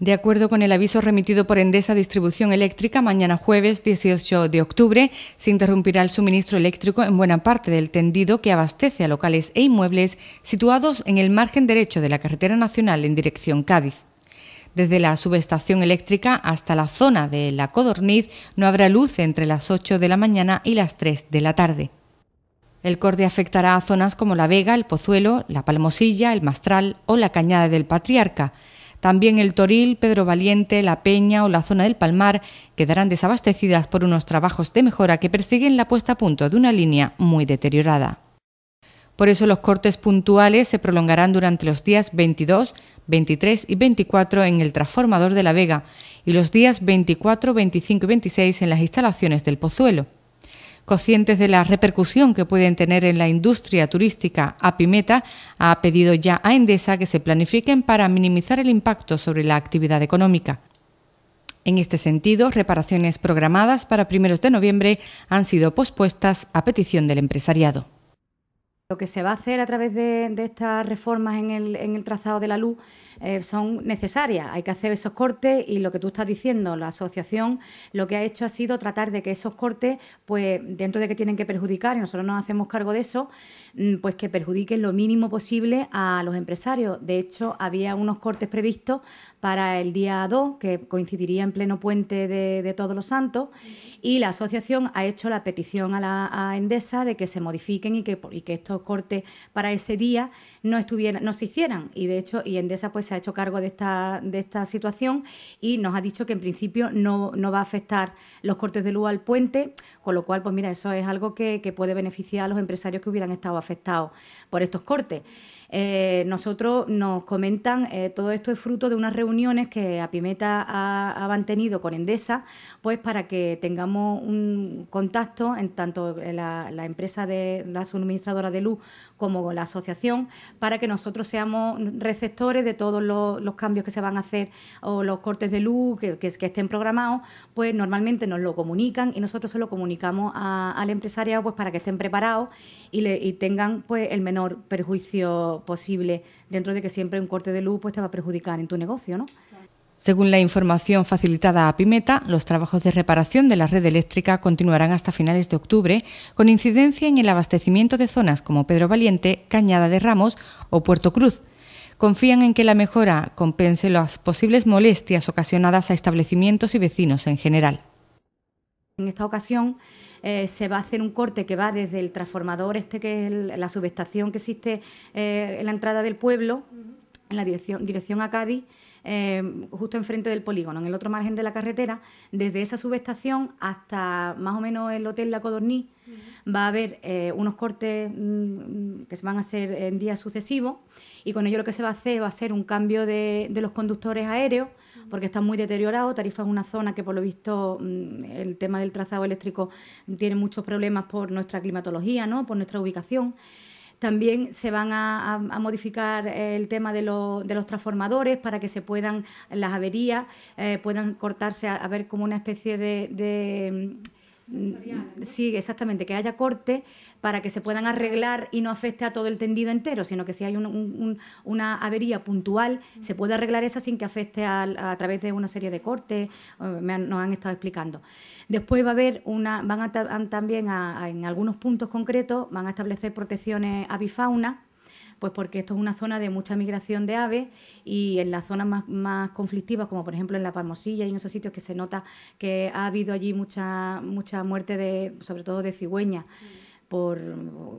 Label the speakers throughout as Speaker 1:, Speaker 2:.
Speaker 1: De acuerdo con el aviso remitido por Endesa Distribución Eléctrica, mañana jueves 18 de octubre se interrumpirá el suministro eléctrico en buena parte del tendido que abastece a locales e inmuebles situados en el margen derecho de la carretera nacional en dirección Cádiz. Desde la subestación eléctrica hasta la zona de la Codorniz no habrá luz entre las 8 de la mañana y las 3 de la tarde. El corte afectará a zonas como La Vega, El Pozuelo, La Palmosilla, El Mastral o la Cañada del Patriarca también el Toril, Pedro Valiente, La Peña o la zona del Palmar quedarán desabastecidas por unos trabajos de mejora que persiguen la puesta a punto de una línea muy deteriorada. Por eso los cortes puntuales se prolongarán durante los días 22, 23 y 24 en el transformador de La Vega y los días 24, 25 y 26 en las instalaciones del Pozuelo. Conscientes de la repercusión que pueden tener en la industria turística, APIMETA ha pedido ya a Endesa que se planifiquen para minimizar el impacto sobre la actividad económica. En este sentido, reparaciones programadas para primeros de noviembre han sido pospuestas a petición del empresariado.
Speaker 2: Lo que se va a hacer a través de, estas reformas en el, trazado de la luz eh, son necesarias. Hay que hacer esos cortes y lo que tú estás diciendo, la asociación lo que ha hecho ha sido tratar de que esos cortes, pues dentro de que tienen que perjudicar, y nosotros nos hacemos cargo de eso, mm, pues que perjudiquen lo mínimo posible a los empresarios. De hecho, había unos cortes previstos para el día 2, que coincidiría en pleno puente de, Todos los Santos, y la asociación ha hecho la petición a la Endesa de que se modifiquen y que, estos cortes para ese día no, estuvieran, no se hicieran. Y de hecho, y Endesa pues, se ha hecho cargo de esta, de esta situación y nos ha dicho que en principio no, no va a afectar los cortes de luz al puente, con lo cual, pues mira, eso es algo que, que puede beneficiar a los empresarios que hubieran estado afectados por estos cortes. Eh, nosotros nos comentan, eh, todo esto es fruto de unas reuniones que Apimeta ha, ha mantenido con Endesa, pues para que tengamos un contacto en tanto la, empresa de la suministradora de luz como con la asociación, para que nosotros seamos receptores de todos los, cambios que se van a hacer o los cortes de luz que, estén programados, pues normalmente nos lo comunican y nosotros se lo comunicamos a, al empresariado pues para que estén preparados y, y tengan pues el menor perjuicio posible, dentro de que siempre un corte de luz pues, te va a perjudicar en tu negocio,
Speaker 1: Según la información facilitada a Pimeta, los trabajos de reparación de la red eléctrica continuarán hasta finales de octubre, con incidencia en el abastecimiento de zonas como Pedro Valiente, Cañada de Ramos o Puerto Cruz. Confían en que la mejora compense las posibles molestias ocasionadas a establecimientos y vecinos en general.
Speaker 2: En esta ocasión eh, se va a hacer un corte que va desde el transformador, este que es la subestación que existe eh, en la entrada del pueblo, en la dirección, dirección a Cádiz, eh, justo enfrente del polígono, en el otro margen de la carretera, desde esa subestación hasta más o menos el Hotel La Codorní, va a haber eh, unos cortes mm, que se van a hacer en días sucesivos y con ello lo que se va a hacer va a ser un cambio de, de los conductores aéreos porque está muy deteriorado Tarifa es una zona que por lo visto mm, el tema del trazado eléctrico tiene muchos problemas por nuestra climatología, ¿no? por nuestra ubicación. También se van a, modificar eh, el tema de, los transformadores para que se puedan, las averías, eh, puedan cortarse a, ver como una especie de Mm, sí, exactamente, que haya corte para que se puedan arreglar y no afecte a todo el tendido entero, sino que si hay una avería puntual, se puede arreglar esa sin que afecte a, través de una serie de cortes, nos han estado explicando. Después va a haber una, van también en algunos puntos concretos, van a establecer protecciones avifauna pues porque esto es una zona de mucha migración de aves y en las zonas más, conflictivas, como por ejemplo en La Palmosilla y en esos sitios que se nota que ha habido allí mucha, mucha muerte, de, sobre todo de cigüeña. por,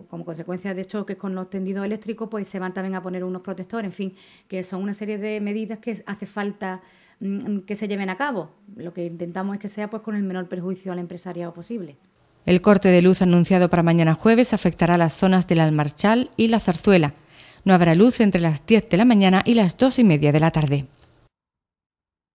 Speaker 2: como consecuencia de choques con los tendidos eléctricos, pues se van también a poner unos protectores, en fin, que son una serie de medidas que hace falta mm, que se lleven a cabo. Lo que intentamos es que sea pues con el menor perjuicio al empresariado posible.
Speaker 1: El corte de luz anunciado para mañana jueves afectará las zonas del Almarchal y la Zarzuela, no habrá luz entre las 10 de la mañana y las dos y media de la tarde.